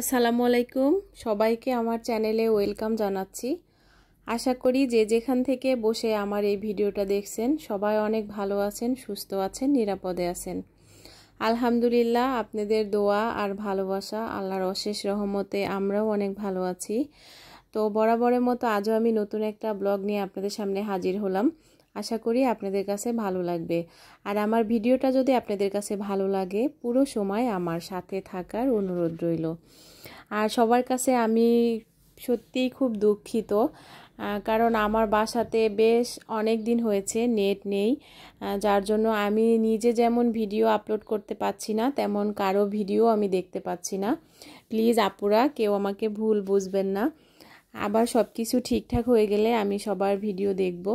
আসসালামু আলাইকুম সবাইকে আমার চ্যানেলে ওয়েলকাম জানাচ্ছি আশা করি যে যেখান থেকে বসে আমার এই ভিডিওটা দেখছেন সবাই অনেক ভালো আছেন সুস্থ আছেন নিরাপদে আছেন আলহামদুলিল্লাহ আপনাদের দোয়া আর ভালোবাসা আল্লাহর অশেষ রহমতে আমরাও অনেক ভালো আছি তো বরাবরের মতো আজও আমি নতুন একটা ব্লগ নিয়ে আপনাদের সামনে হাজির হলাম আশা করি আপনাদের কাছে ভালো লাগবে আর আমার ভিডিওটা যদি আপনাদের কাছে ভালো লাগে পুরো সময় আমার সাথে থাকার অনুরোধ রইল আর সবার কাছে আমি সত্যিই খুব দুঃখিত কারণ আমার বাসাতে বেশ অনেক দিন হয়েছে নেট নেই যার জন্য আমি নিজে যেমন ভিডিও আপলোড করতে পাচ্ছি না তেমন কারো ভিডিও আমি দেখতে পাচ্ছি না প্লিজ আপুরা কেউ আমাকে ভুল বুঝবেন না আবার সব কিছু ঠিকঠাক হয়ে গেলে আমি সবার ভিডিও দেখব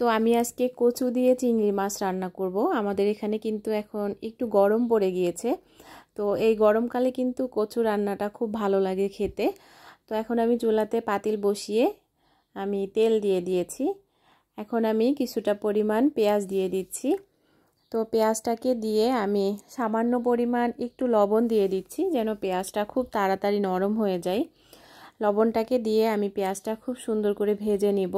তো আমি আজকে কচু দিয়ে চিংড়ি মাছ রান্না করব আমাদের এখানে কিন্তু এখন একটু গরম পড়ে গিয়েছে তো এই গরমকালে কিন্তু কচু রান্নাটা খুব ভালো লাগে খেতে তো এখন আমি চুলাতে পাতিল বসিয়ে আমি তেল দিয়ে দিয়েছি এখন আমি কিছুটা পরিমাণ পেঁয়াজ দিয়ে দিচ্ছি তো পেঁয়াজটাকে দিয়ে আমি সামান্য পরিমাণ একটু লবণ দিয়ে দিচ্ছি যেন পেঁয়াজটা খুব তাড়াতাড়ি নরম হয়ে যায় লবণটাকে দিয়ে আমি পেঁয়াজটা খুব সুন্দর করে ভেজে নেব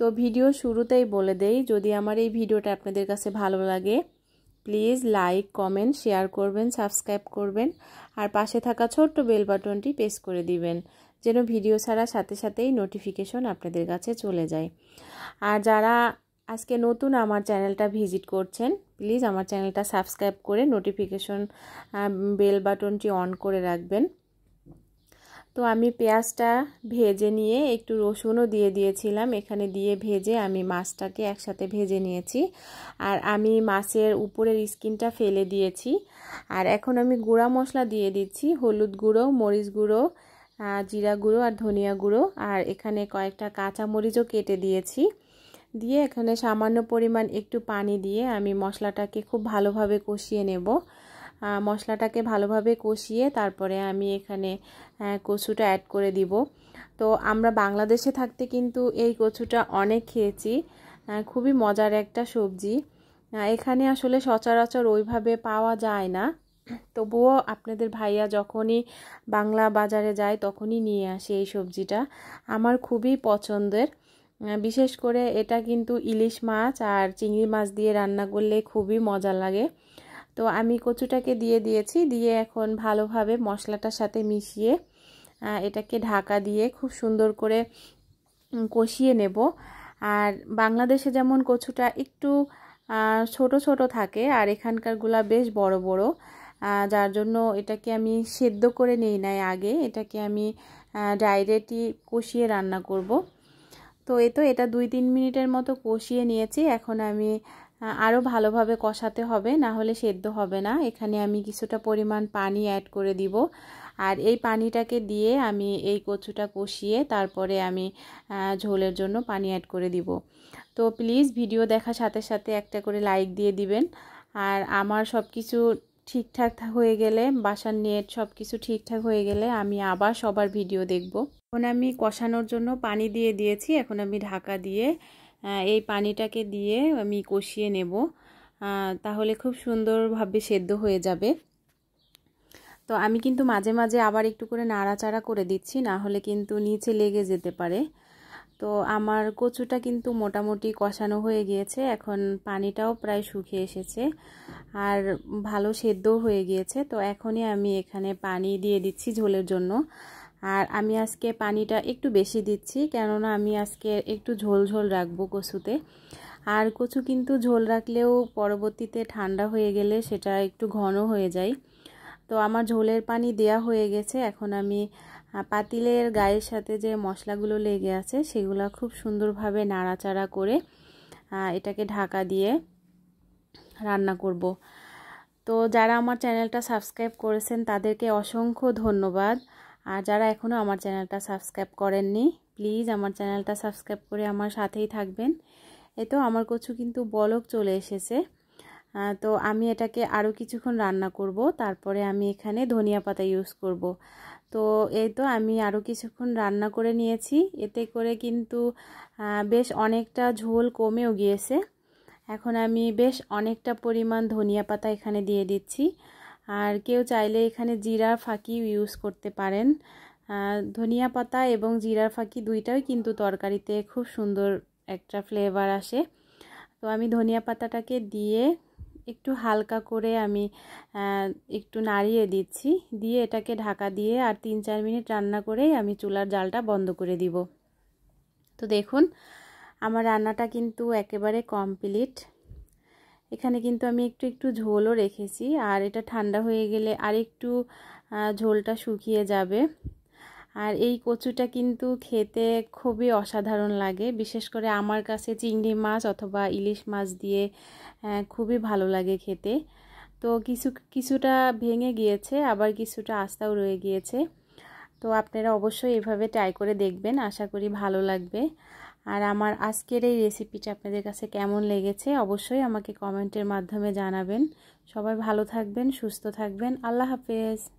তো ভিডিও শুরুতেই বলে দেই যদি আমার এই ভিডিওটা আপনাদের কাছে ভালো লাগে প্লিজ লাইক কমেন্ট শেয়ার করবেন সাবস্ক্রাইব করবেন আর পাশে থাকা ছোট্ট বেল বাটনটি প্রেস করে দিবেন যেন ভিডিও ছাড়ার সাথে সাথেই নোটিফিকেশন আপনাদের কাছে চলে যায় আর যারা আজকে নতুন আমার চ্যানেলটা ভিজিট করছেন প্লিজ আমার চ্যানেলটা সাবস্ক্রাইব করে নোটিফিকেশন বেল বাটনটি অন করে রাখবেন তো আমি পেঁয়াজটা ভেজে নিয়ে একটু রসুনও দিয়ে দিয়েছিলাম এখানে দিয়ে ভেজে আমি মাছটাকে একসাথে ভেজে নিয়েছি আর আমি মাছের উপরের স্কিনটা ফেলে দিয়েছি আর এখন আমি গুঁড়া মশলা দিয়ে দিচ্ছি হলুদ গুঁড়ো মরিচ গুঁড়ো জিরা গুঁড়ো আর ধনিয়া গুঁড়ো আর এখানে কয়েকটা কাঁচা মরিচও কেটে দিয়েছি দিয়ে এখানে সামান্য পরিমাণ একটু পানি দিয়ে আমি মশলাটাকে খুব ভালোভাবে কষিয়ে নেব মশলাটাকে ভালোভাবে কষিয়ে তারপরে আমি এখানে কচুটা অ্যাড করে দিব তো আমরা বাংলাদেশে থাকতে কিন্তু এই কচুটা অনেক খেয়েছি খুবই মজার একটা সবজি এখানে আসলে সচরাচর ওইভাবে পাওয়া যায় না তবুও আপনাদের ভাইয়া যখনই বাংলা বাজারে যায় তখনই নিয়ে আসে এই সবজিটা আমার খুবই পছন্দের বিশেষ করে এটা কিন্তু ইলিশ মাছ আর চিংড়ি মাছ দিয়ে রান্না করলে খুবই মজা লাগে তো আমি কচুটাকে দিয়ে দিয়েছি দিয়ে এখন ভালোভাবে মশলাটার সাথে মিশিয়ে এটাকে ঢাকা দিয়ে খুব সুন্দর করে কষিয়ে নেব আর বাংলাদেশে যেমন কচুটা একটু ছোট ছোট থাকে আর এখানকারগুলা বেশ বড় বড় যার জন্য এটাকে আমি সেদ্ধ করে নেই নাই আগে এটাকে আমি ডাইরেক্টই কষিয়ে রান্না করব তো এ তো এটা দুই তিন মিনিটের মতো কষিয়ে নিয়েছি এখন আমি আরও ভালোভাবে কষাতে হবে না হলে সেদ্ধ হবে না এখানে আমি কিছুটা পরিমাণ পানি অ্যাড করে দিব আর এই পানিটাকে দিয়ে আমি এই কচুটা কষিয়ে তারপরে আমি ঝোলের জন্য পানি অ্যাড করে দিব তো প্লিজ ভিডিও দেখার সাথে সাথে একটা করে লাইক দিয়ে দিবেন আর আমার সব কিছু ঠিকঠাক হয়ে গেলে বাসার নেট সব কিছু ঠিকঠাক হয়ে গেলে আমি আবার সবার ভিডিও দেখব এখন আমি কষানোর জন্য পানি দিয়ে দিয়েছি এখন আমি ঢাকা দিয়ে এই পানিটাকে দিয়ে আমি কষিয়ে নেব তাহলে খুব সুন্দরভাবে সেদ্ধ হয়ে যাবে তো আমি কিন্তু মাঝে মাঝে আবার একটু করে নাড়াচাড়া করে দিচ্ছি না হলে কিন্তু নিচে লেগে যেতে পারে তো আমার কচুটা কিন্তু মোটামুটি কষানো হয়ে গিয়েছে এখন পানিটাও প্রায় শুকিয়ে এসেছে আর ভালো সেদ্ধও হয়ে গিয়েছে তো এখনই আমি এখানে পানি দিয়ে দিচ্ছি ঝোলের জন্য আর আমি আজকে পানিটা একটু বেশি দিচ্ছি কেননা আমি আজকে একটু ঝোল ঝোল রাখবো কচুতে আর কচু কিন্তু ঝোল রাখলেও পরবর্তীতে ঠান্ডা হয়ে গেলে সেটা একটু ঘন হয়ে যায় তো আমার ঝোলের পানি দেয়া হয়ে গেছে এখন আমি পাতিলের গায়ের সাথে যে মশলাগুলো লেগে আছে সেগুলো খুব সুন্দরভাবে নাড়াচাড়া করে এটাকে ঢাকা দিয়ে রান্না করব। তো যারা আমার চ্যানেলটা সাবস্ক্রাইব করেছেন তাদেরকে অসংখ্য ধন্যবাদ আর যারা এখনও আমার চ্যানেলটা সাবস্ক্রাইব করেননি প্লিজ আমার চ্যানেলটা সাবস্ক্রাইব করে আমার সাথেই থাকবেন এ তো আমার কচু কিন্তু বলক চলে এসেছে তো আমি এটাকে আরও কিছুক্ষণ রান্না করব তারপরে আমি এখানে ধনিয়া পাতা ইউজ করব তো এই তো আমি আরও কিছুক্ষণ রান্না করে নিয়েছি এতে করে কিন্তু বেশ অনেকটা ঝোল কমেও গিয়েছে এখন আমি বেশ অনেকটা পরিমাণ ধনিয়া পাতা এখানে দিয়ে দিচ্ছি আর কেউ চাইলে এখানে জিরা ফাঁকি ইউজ করতে পারেন ধনিয়া পাতা এবং জিরার ফাঁকি দুইটাই কিন্তু তরকারিতে খুব সুন্দর একটা ফ্লেভার আসে তো আমি ধনিয়া পাতাটাকে দিয়ে একটু হালকা করে আমি একটু নাড়িয়ে দিচ্ছি দিয়ে এটাকে ঢাকা দিয়ে আর তিন চার মিনিট রান্না করেই আমি চুলার জালটা বন্ধ করে দিব তো দেখুন আমার রান্নাটা কিন্তু একেবারে কমপ্লিট এখানে কিন্তু আমি একটু একটু ঝোলও রেখেছি আর এটা ঠান্ডা হয়ে গেলে আর একটু ঝোলটা শুকিয়ে যাবে আর এই কচুটা কিন্তু খেতে খুবই অসাধারণ লাগে বিশেষ করে আমার কাছে চিংড়ি মাছ অথবা ইলিশ মাছ দিয়ে খুবই ভালো লাগে খেতে তো কিছু কিছুটা ভেঙে গিয়েছে আবার কিছুটা আস্তাও রয়ে গিয়েছে তো আপনারা অবশ্যই এভাবে ট্রাই করে দেখবেন আশা করি ভালো লাগবে আর আমার আজকের এই রেসিপিটা আপনাদের কাছে কেমন লেগেছে অবশ্যই আমাকে কমেন্টের মাধ্যমে জানাবেন সবাই ভালো থাকবেন সুস্থ থাকবেন আল্লাহ হাফেজ